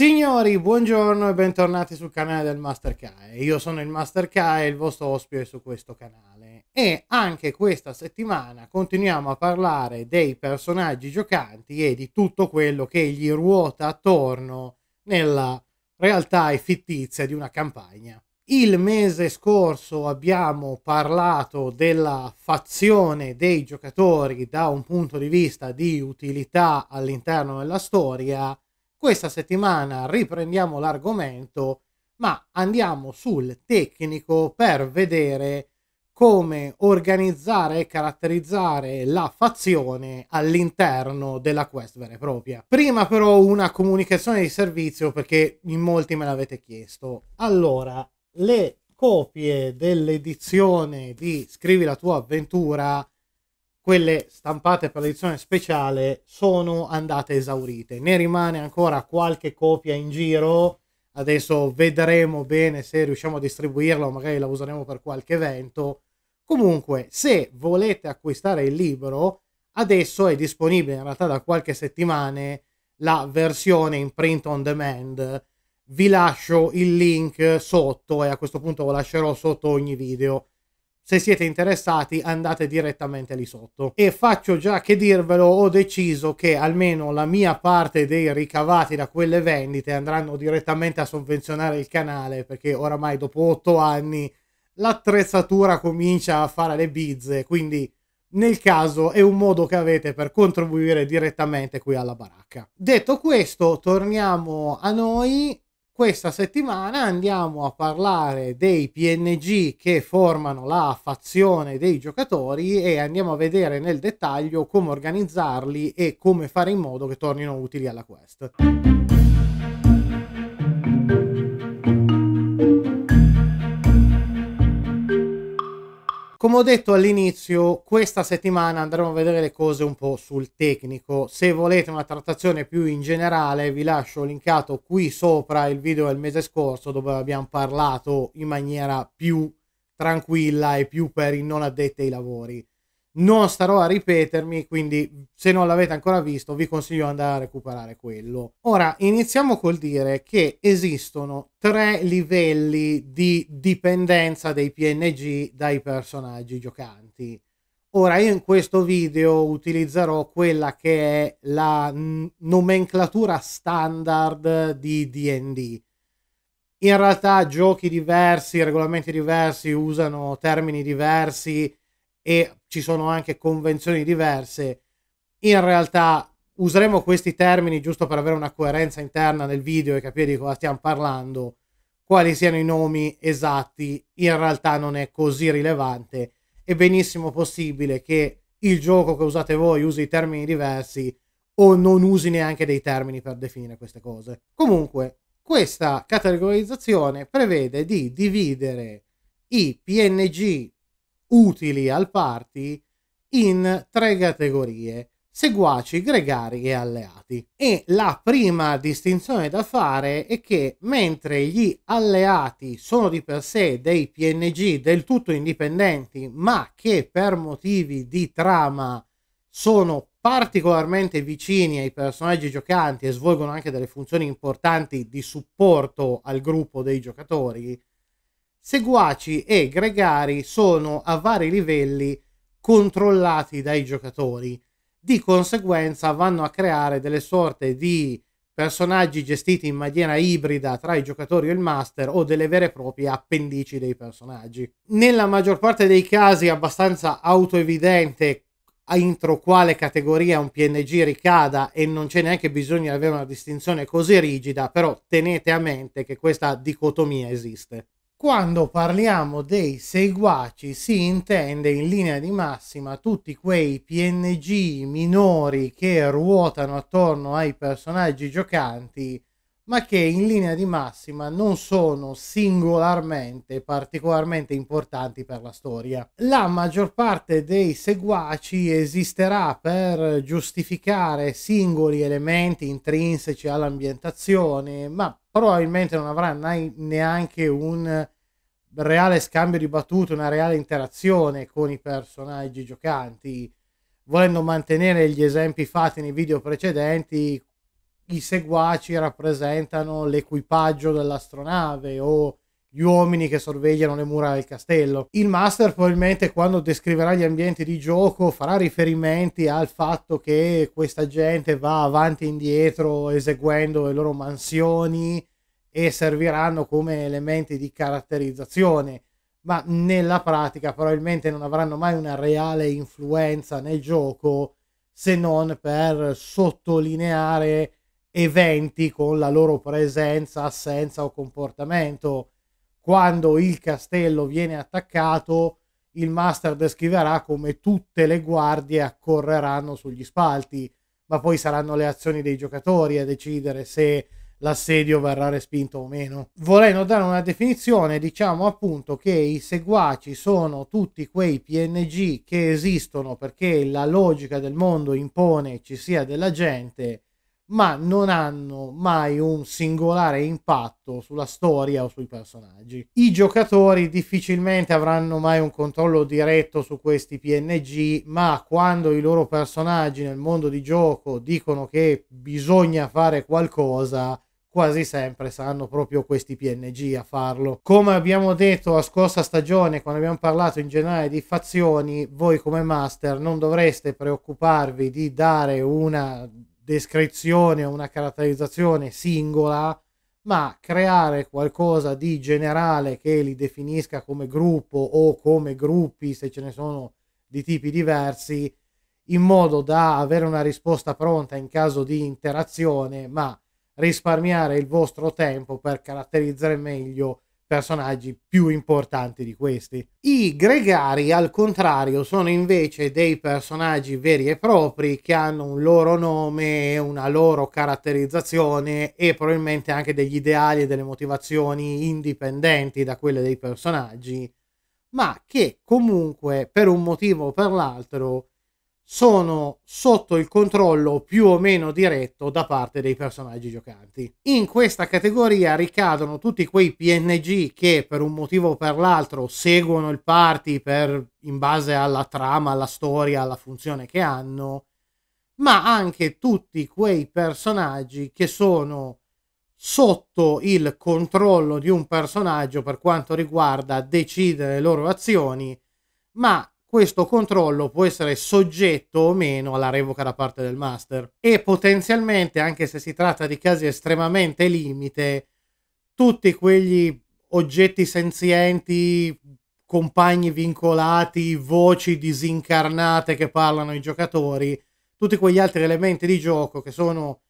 Signori, buongiorno e bentornati sul canale del Master Kai. Io sono il Master Kai, il vostro ospite su questo canale. E anche questa settimana continuiamo a parlare dei personaggi giocanti e di tutto quello che gli ruota attorno nella realtà e fittizia di una campagna. Il mese scorso abbiamo parlato della fazione dei giocatori da un punto di vista di utilità all'interno della storia questa settimana riprendiamo l'argomento, ma andiamo sul tecnico per vedere come organizzare e caratterizzare la fazione all'interno della quest vera e propria. Prima però una comunicazione di servizio perché in molti me l'avete chiesto. Allora, le copie dell'edizione di Scrivi la tua avventura quelle stampate per l'edizione speciale sono andate esaurite. Ne rimane ancora qualche copia in giro. Adesso vedremo bene se riusciamo a distribuirla o magari la useremo per qualche evento. Comunque, se volete acquistare il libro, adesso è disponibile in realtà da qualche settimana la versione in print on demand. Vi lascio il link sotto e a questo punto lo lascerò sotto ogni video se siete interessati andate direttamente lì sotto. E faccio già che dirvelo, ho deciso che almeno la mia parte dei ricavati da quelle vendite andranno direttamente a sovvenzionare il canale, perché oramai dopo otto anni l'attrezzatura comincia a fare le bizze, quindi nel caso è un modo che avete per contribuire direttamente qui alla baracca. Detto questo, torniamo a noi questa settimana andiamo a parlare dei PNG che formano la fazione dei giocatori e andiamo a vedere nel dettaglio come organizzarli e come fare in modo che tornino utili alla quest. Come ho detto all'inizio, questa settimana andremo a vedere le cose un po' sul tecnico. Se volete una trattazione più in generale, vi lascio linkato qui sopra il video del mese scorso dove abbiamo parlato in maniera più tranquilla e più per i non addetti ai lavori non starò a ripetermi, quindi se non l'avete ancora visto vi consiglio di andare a recuperare quello. Ora iniziamo col dire che esistono tre livelli di dipendenza dei PNG dai personaggi giocanti. Ora io in questo video utilizzerò quella che è la nomenclatura standard di DD. In realtà giochi diversi, regolamenti diversi usano termini diversi e ci sono anche convenzioni diverse, in realtà useremo questi termini giusto per avere una coerenza interna nel video e capire di cosa stiamo parlando, quali siano i nomi esatti, in realtà non è così rilevante, è benissimo possibile che il gioco che usate voi usi termini diversi o non usi neanche dei termini per definire queste cose. Comunque, questa categorizzazione prevede di dividere i PNG utili al party in tre categorie seguaci, gregari e alleati. E la prima distinzione da fare è che mentre gli alleati sono di per sé dei PNG del tutto indipendenti, ma che per motivi di trama sono particolarmente vicini ai personaggi giocanti e svolgono anche delle funzioni importanti di supporto al gruppo dei giocatori, seguaci e gregari sono a vari livelli controllati dai giocatori. Di conseguenza vanno a creare delle sorte di personaggi gestiti in maniera ibrida tra i giocatori e il master o delle vere e proprie appendici dei personaggi. Nella maggior parte dei casi è abbastanza autoevidente entro quale categoria un PNG ricada e non c'è neanche bisogno di avere una distinzione così rigida, però tenete a mente che questa dicotomia esiste. Quando parliamo dei seguaci si intende in linea di massima tutti quei PNG minori che ruotano attorno ai personaggi giocanti ma che in linea di massima non sono singolarmente particolarmente importanti per la storia. La maggior parte dei seguaci esisterà per giustificare singoli elementi intrinseci all'ambientazione, ma probabilmente non avrà neanche un reale scambio di battute, una reale interazione con i personaggi giocanti. Volendo mantenere gli esempi fatti nei video precedenti, i seguaci rappresentano l'equipaggio dell'astronave o gli uomini che sorvegliano le mura del castello. Il master probabilmente quando descriverà gli ambienti di gioco farà riferimenti al fatto che questa gente va avanti e indietro eseguendo le loro mansioni e serviranno come elementi di caratterizzazione, ma nella pratica probabilmente non avranno mai una reale influenza nel gioco se non per sottolineare eventi con la loro presenza, assenza o comportamento. Quando il castello viene attaccato, il master descriverà come tutte le guardie accorreranno sugli spalti, ma poi saranno le azioni dei giocatori a decidere se l'assedio verrà respinto o meno. Volendo dare una definizione, diciamo appunto che i seguaci sono tutti quei PNG che esistono perché la logica del mondo impone ci sia della gente ma non hanno mai un singolare impatto sulla storia o sui personaggi. I giocatori difficilmente avranno mai un controllo diretto su questi PNG, ma quando i loro personaggi nel mondo di gioco dicono che bisogna fare qualcosa, quasi sempre saranno proprio questi PNG a farlo. Come abbiamo detto la scorsa stagione, quando abbiamo parlato in generale di fazioni, voi come master non dovreste preoccuparvi di dare una descrizione o una caratterizzazione singola, ma creare qualcosa di generale che li definisca come gruppo o come gruppi, se ce ne sono di tipi diversi, in modo da avere una risposta pronta in caso di interazione, ma risparmiare il vostro tempo per caratterizzare meglio personaggi più importanti di questi. I gregari, al contrario, sono invece dei personaggi veri e propri che hanno un loro nome, una loro caratterizzazione e probabilmente anche degli ideali e delle motivazioni indipendenti da quelle dei personaggi, ma che comunque per un motivo o per l'altro sono sotto il controllo più o meno diretto da parte dei personaggi giocanti. In questa categoria ricadono tutti quei PNG che per un motivo o per l'altro seguono il party per, in base alla trama, alla storia, alla funzione che hanno, ma anche tutti quei personaggi che sono sotto il controllo di un personaggio per quanto riguarda decidere le loro azioni, ma questo controllo può essere soggetto o meno alla revoca da parte del master e potenzialmente, anche se si tratta di casi estremamente limite, tutti quegli oggetti senzienti, compagni vincolati, voci disincarnate che parlano i giocatori, tutti quegli altri elementi di gioco che sono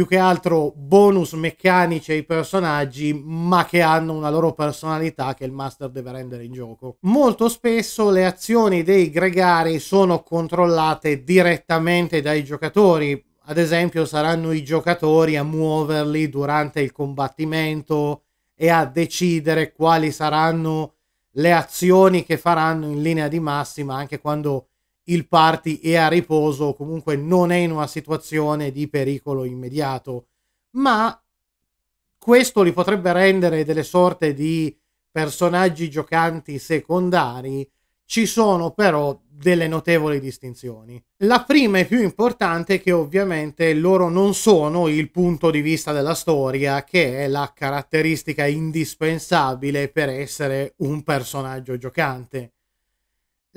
più che altro bonus meccanici ai personaggi, ma che hanno una loro personalità che il master deve rendere in gioco. Molto spesso le azioni dei gregari sono controllate direttamente dai giocatori. Ad esempio, saranno i giocatori a muoverli durante il combattimento e a decidere quali saranno le azioni che faranno in linea di massima anche quando il party è a riposo o comunque non è in una situazione di pericolo immediato, ma questo li potrebbe rendere delle sorte di personaggi giocanti secondari, ci sono però delle notevoli distinzioni. La prima e più importante è che ovviamente loro non sono il punto di vista della storia, che è la caratteristica indispensabile per essere un personaggio giocante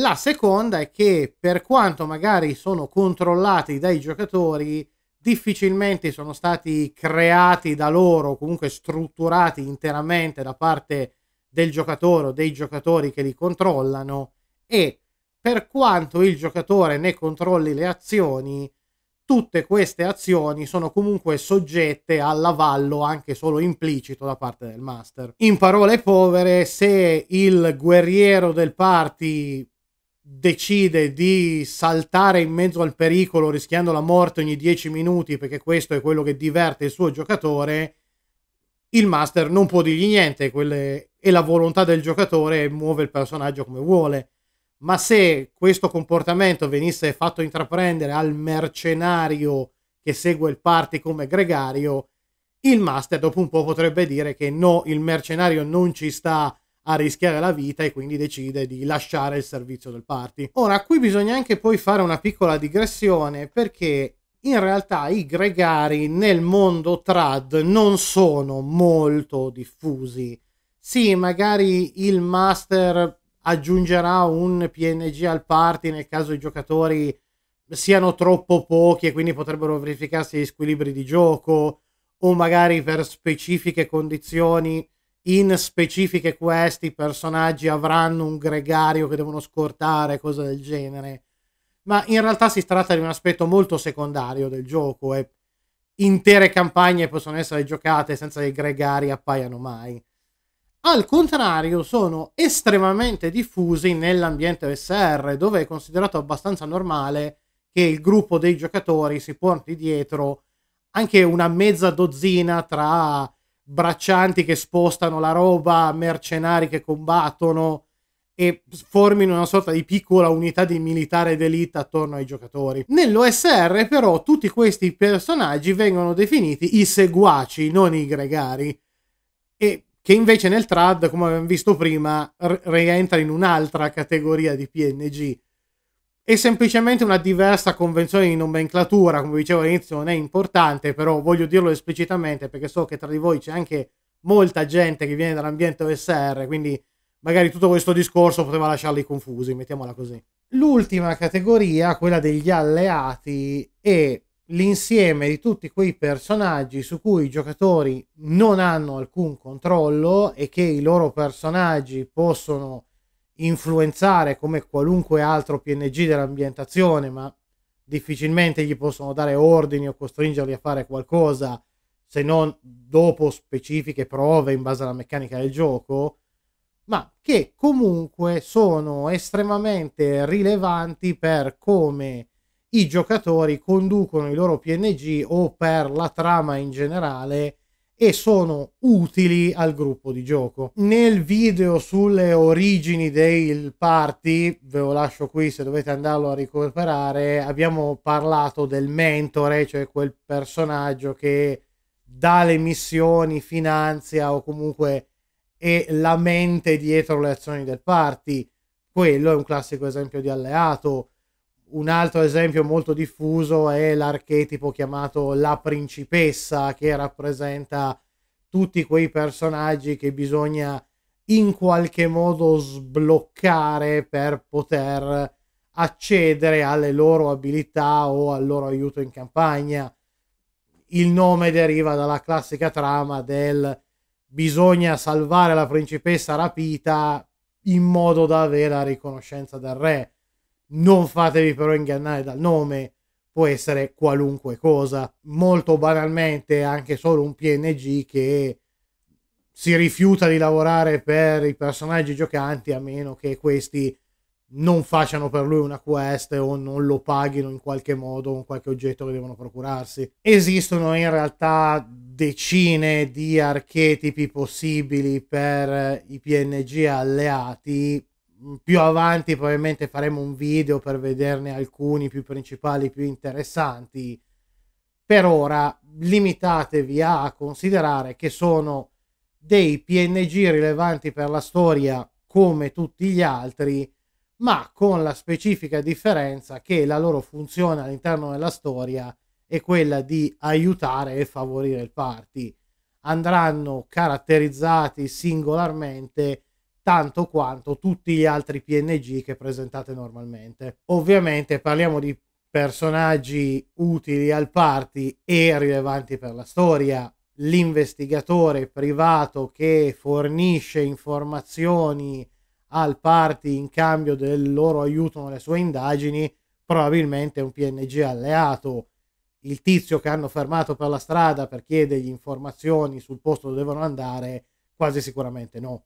la seconda è che per quanto magari sono controllati dai giocatori, difficilmente sono stati creati da loro, comunque strutturati interamente da parte del giocatore o dei giocatori che li controllano e per quanto il giocatore ne controlli le azioni, tutte queste azioni sono comunque soggette all'avallo anche solo implicito da parte del master. In parole povere, se il guerriero del party decide di saltare in mezzo al pericolo rischiando la morte ogni 10 minuti perché questo è quello che diverte il suo giocatore, il master non può dirgli niente, quelle... è la volontà del giocatore muove il personaggio come vuole. Ma se questo comportamento venisse fatto intraprendere al mercenario che segue il party come gregario, il master dopo un po' potrebbe dire che no, il mercenario non ci sta a rischiare la vita e quindi decide di lasciare il servizio del party. Ora, qui bisogna anche poi fare una piccola digressione perché in realtà i gregari nel mondo trad non sono molto diffusi. Sì, magari il master aggiungerà un PNG al party nel caso i giocatori siano troppo pochi e quindi potrebbero verificarsi squilibri di gioco o magari per specifiche condizioni in specifiche quest i personaggi avranno un gregario che devono scortare, cose del genere. Ma in realtà si tratta di un aspetto molto secondario del gioco e intere campagne possono essere giocate senza che i gregari appaiano mai. Al contrario, sono estremamente diffusi nell'ambiente SR, dove è considerato abbastanza normale che il gruppo dei giocatori si porti dietro anche una mezza dozzina tra braccianti che spostano la roba, mercenari che combattono e formino una sorta di piccola unità di militare d'elite attorno ai giocatori. Nell'OSR però tutti questi personaggi vengono definiti i seguaci, non i gregari, e che invece nel trad, come abbiamo visto prima, rientra in un'altra categoria di PNG è semplicemente una diversa convenzione di nomenclatura, come dicevo all'inizio non è importante, però voglio dirlo esplicitamente perché so che tra di voi c'è anche molta gente che viene dall'ambiente OSR, quindi magari tutto questo discorso poteva lasciarli confusi, mettiamola così. L'ultima categoria, quella degli alleati, è l'insieme di tutti quei personaggi su cui i giocatori non hanno alcun controllo e che i loro personaggi possono influenzare come qualunque altro PNG dell'ambientazione, ma difficilmente gli possono dare ordini o costringerli a fare qualcosa se non dopo specifiche prove in base alla meccanica del gioco, ma che comunque sono estremamente rilevanti per come i giocatori conducono i loro PNG o per la trama in generale e sono utili al gruppo di gioco. Nel video sulle origini del party, ve lo lascio qui se dovete andarlo a recuperare, abbiamo parlato del mentore, cioè quel personaggio che dà le missioni, finanzia o comunque è la mente dietro le azioni del party. Quello è un classico esempio di alleato un altro esempio molto diffuso è l'archetipo chiamato la principessa, che rappresenta tutti quei personaggi che bisogna in qualche modo sbloccare per poter accedere alle loro abilità o al loro aiuto in campagna. Il nome deriva dalla classica trama del bisogna salvare la principessa rapita in modo da avere la riconoscenza del re non fatevi però ingannare dal nome, può essere qualunque cosa, molto banalmente anche solo un PNG che si rifiuta di lavorare per i personaggi giocanti a meno che questi non facciano per lui una quest o non lo paghino in qualche modo con qualche oggetto che devono procurarsi. Esistono in realtà decine di archetipi possibili per i PNG alleati, più avanti probabilmente faremo un video per vederne alcuni più principali, più interessanti. Per ora limitatevi a considerare che sono dei PNG rilevanti per la storia come tutti gli altri, ma con la specifica differenza che la loro funzione all'interno della storia è quella di aiutare e favorire il party. Andranno caratterizzati singolarmente tanto quanto tutti gli altri PNG che presentate normalmente. Ovviamente parliamo di personaggi utili al party e rilevanti per la storia. L'investigatore privato che fornisce informazioni al party in cambio del loro aiuto nelle sue indagini, probabilmente è un PNG alleato. Il tizio che hanno fermato per la strada per chiedergli informazioni sul posto dove devono andare, quasi sicuramente no.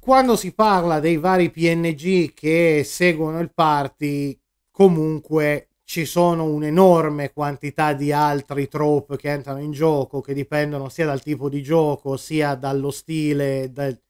Quando si parla dei vari PNG che seguono il party, comunque ci sono un'enorme quantità di altri trope che entrano in gioco, che dipendono sia dal tipo di gioco, sia dallo stile del,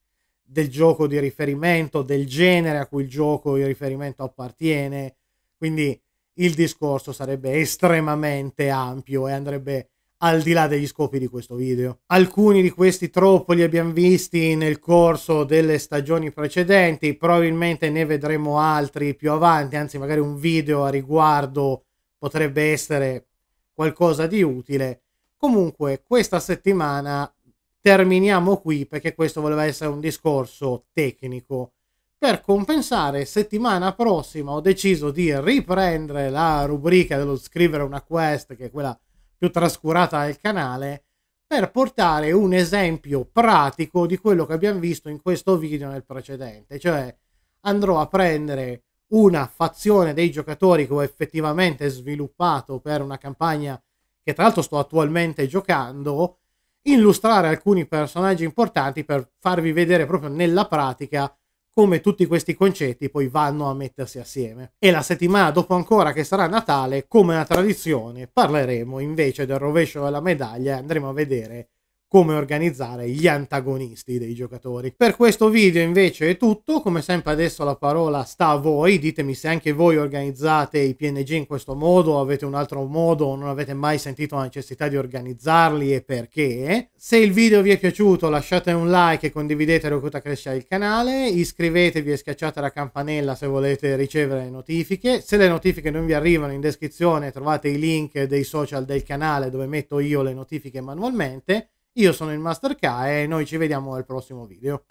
del gioco di riferimento, del genere a cui il gioco di riferimento appartiene. Quindi il discorso sarebbe estremamente ampio e andrebbe al di là degli scopi di questo video. Alcuni di questi troppo li abbiamo visti nel corso delle stagioni precedenti, probabilmente ne vedremo altri più avanti, anzi magari un video a riguardo potrebbe essere qualcosa di utile. Comunque questa settimana terminiamo qui perché questo voleva essere un discorso tecnico. Per compensare, settimana prossima ho deciso di riprendere la rubrica dello scrivere una quest, che è quella più trascurata del canale, per portare un esempio pratico di quello che abbiamo visto in questo video nel precedente, cioè andrò a prendere una fazione dei giocatori che ho effettivamente sviluppato per una campagna che tra l'altro sto attualmente giocando, illustrare alcuni personaggi importanti per farvi vedere proprio nella pratica come tutti questi concetti poi vanno a mettersi assieme. E la settimana dopo ancora che sarà Natale, come una tradizione, parleremo invece del rovescio della medaglia e andremo a vedere come organizzare gli antagonisti dei giocatori. Per questo video invece è tutto, come sempre adesso la parola sta a voi, ditemi se anche voi organizzate i PNG in questo modo, avete un altro modo, non avete mai sentito la necessità di organizzarli e perché. Se il video vi è piaciuto lasciate un like e condividete Rokuta Crescia il canale, iscrivetevi e schiacciate la campanella se volete ricevere le notifiche, se le notifiche non vi arrivano in descrizione trovate i link dei social del canale dove metto io le notifiche manualmente io sono il Master K e noi ci vediamo al prossimo video.